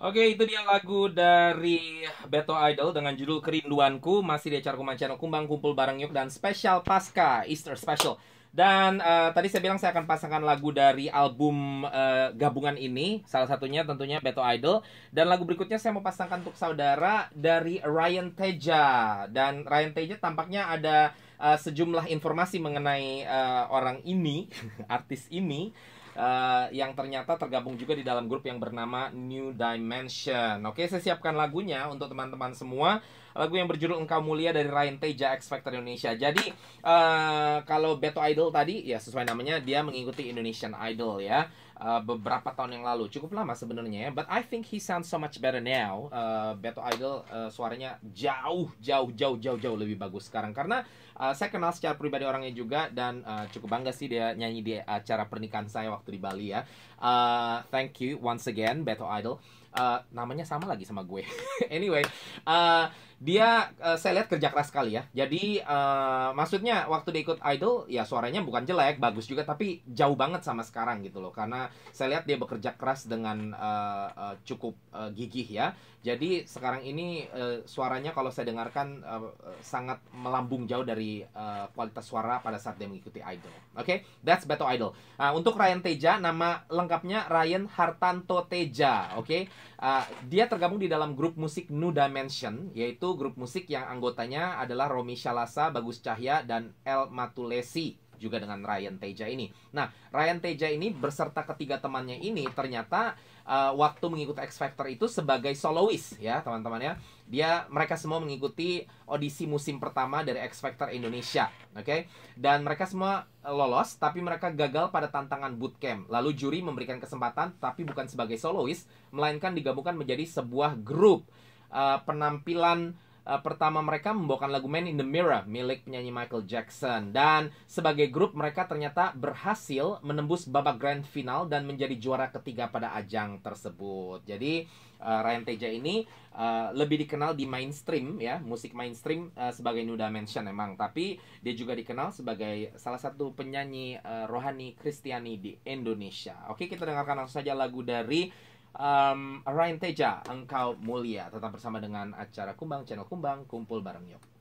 Oke, itu dia lagu dari Beto Idol dengan judul Kerinduanku masih di acara Kuman Channel Kumbang Kumpul Bareng Yuk dan special pasca Easter special. Dan uh, tadi saya bilang saya akan pasangkan lagu dari album uh, gabungan ini, salah satunya tentunya Beto Idol dan lagu berikutnya saya mau pasangkan untuk saudara dari Ryan Teja. Dan Ryan Teja tampaknya ada uh, sejumlah informasi mengenai uh, orang ini, artis ini uh, yang ternyata tergabung juga di dalam grup yang bernama New Dimension. Oke, saya siapkan lagunya untuk teman-teman semua. Lagu yang berjudul Engkau Mulia dari Ryan Teja X Factor Indonesia. Jadi uh, kalau Beto Idol tadi ya sesuai namanya dia mengikuti Indonesian Idol ya. Uh, beberapa tahun yang lalu cukup lama sebenarnya ya, but I think he sounds so much better now uh, Beto Idol uh, suaranya jauh jauh jauh jauh jauh lebih bagus sekarang karena uh, saya kenal secara pribadi orangnya juga dan uh, cukup bangga sih dia nyanyi di acara pernikahan saya waktu waktu di Bali ya. Uh, thank you once again Beto Idol. Uh, namanya sama lagi sama gue. anyway, uh, dia uh, saya lihat kerja keras sekali ya. Jadi uh, maksudnya waktu dia ikut Idol ya suaranya bukan jelek, bagus juga tapi jauh banget sama sekarang gitu loh. Karena saya lihat dia bekerja keras dengan uh, uh, cukup uh, gigih ya. Jadi sekarang ini uh, suaranya kalau saya dengarkan uh, sangat melambung jauh dari uh, kualitas suara pada saat dia mengikuti Idol. Oke, okay? that's Beto Idol. Uh, untuk Ryan Teja nama lengkapnya Ryan Hartanto Teja. Oke, okay? uh, dia tergabung di dalam grup musik New Dimension yaitu grup musik yang anggotanya adalah Romi Shalasa, Bagus Cahya, dan El Matulesi juga dengan Ryan Teja ini. Nah, Ryan Teja ini berserta ketiga temannya ini ternyata uh, waktu mengikuti X Factor itu sebagai solois ya, teman-teman ya. Dia mereka semua mengikuti audisi musim pertama dari X Factor Indonesia, oke? Okay? Dan mereka semua eh, lolos tapi mereka gagal pada tantangan bootcamp. Lalu juri memberikan kesempatan tapi bukan sebagai solois, melainkan digabungkan menjadi sebuah grup Eh, penampilan uh, pertama mereka membawakan lagu Man in the Mirror milik penyanyi Michael Jackson dan sebagai grup mereka ternyata berhasil menembus babak grand final dan menjadi juara ketiga pada ajang tersebut. Jadi uh, Ryan Teja ini uh, lebih dikenal di mainstream ya, musik mainstream uh, sebagai New Dimension emang, tapi dia juga dikenal sebagai salah satu penyanyi uh, rohani Kristiani di Indonesia. Oke, kita dengarkan langsung saja lagu dari um, Ryan Teja, engkau mulia. Tetap bersama dengan acara Kumbang, channel Kumbang, kumpul bareng yuk.